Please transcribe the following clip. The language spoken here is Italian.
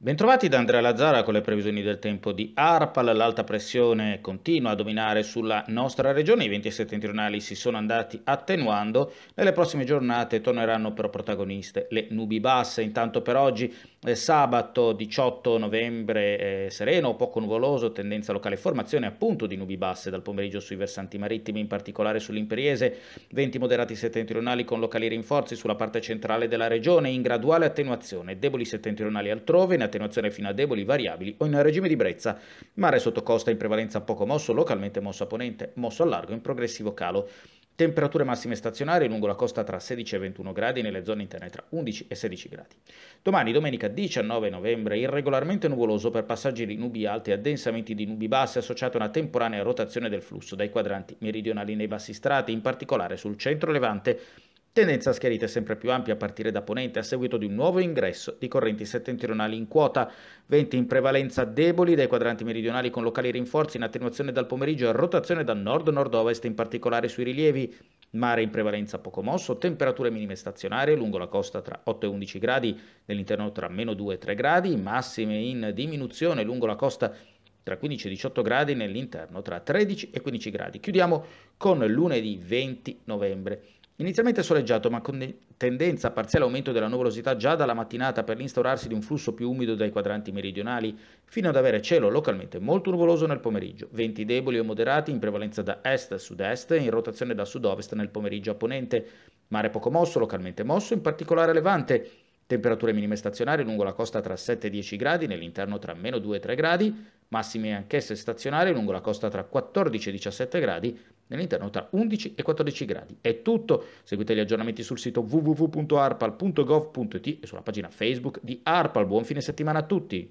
Bentrovati da Andrea Lazzara con le previsioni del tempo di ARPAL. L'alta pressione continua a dominare sulla nostra regione, i venti settentrionali si sono andati attenuando. Nelle prossime giornate torneranno però protagoniste le nubi basse. Intanto per oggi eh, sabato 18 novembre eh, sereno, poco nuvoloso, tendenza locale formazione appunto di nubi basse dal pomeriggio sui versanti marittimi, in particolare sull'imperiese, venti moderati settentrionali con locali rinforzi sulla parte centrale della regione in graduale attenuazione, deboli settentrionali altrove in attenuazione fino a deboli variabili o in regime di brezza, mare sotto in prevalenza poco mosso, localmente mosso a ponente, mosso a largo in progressivo calo. Temperature massime stazionarie lungo la costa tra 16 e 21 gradi nelle zone interne tra 11 e 16 gradi. Domani, domenica 19 novembre, irregolarmente nuvoloso per passaggi di nubi alte e addensamenti di nubi basse associate a una temporanea rotazione del flusso dai quadranti meridionali nei bassi strati, in particolare sul centro levante Tendenza a sempre più ampia a partire da ponente a seguito di un nuovo ingresso di correnti settentrionali in quota, venti in prevalenza deboli dai quadranti meridionali con locali rinforzi in attenuazione dal pomeriggio e rotazione da nord-nord-ovest in particolare sui rilievi, mare in prevalenza poco mosso, temperature minime stazionarie lungo la costa tra 8 e 11 gradi, nell'interno tra meno 2 e 3 gradi, massime in diminuzione lungo la costa tra 15 e 18 gradi, nell'interno tra 13 e 15 gradi. Chiudiamo con lunedì 20 novembre. Inizialmente soleggiato, ma con tendenza a parziale aumento della nuvolosità già dalla mattinata per l'instaurarsi di un flusso più umido dai quadranti meridionali, fino ad avere cielo localmente molto nuvoloso nel pomeriggio, venti deboli o moderati in prevalenza da est a sud-est e in rotazione da sud-ovest nel pomeriggio a ponente, mare poco mosso, localmente mosso, in particolare a levante, temperature minime stazionarie lungo la costa tra 7 e 10 gradi, nell'interno tra meno 2 e 3 gradi, massime anch'esse stazionarie lungo la costa tra 14 e 17 gradi, nell'interno tra 11 e 14 gradi. È tutto, seguite gli aggiornamenti sul sito www.arpal.gov.it e sulla pagina Facebook di Arpal. Buon fine settimana a tutti!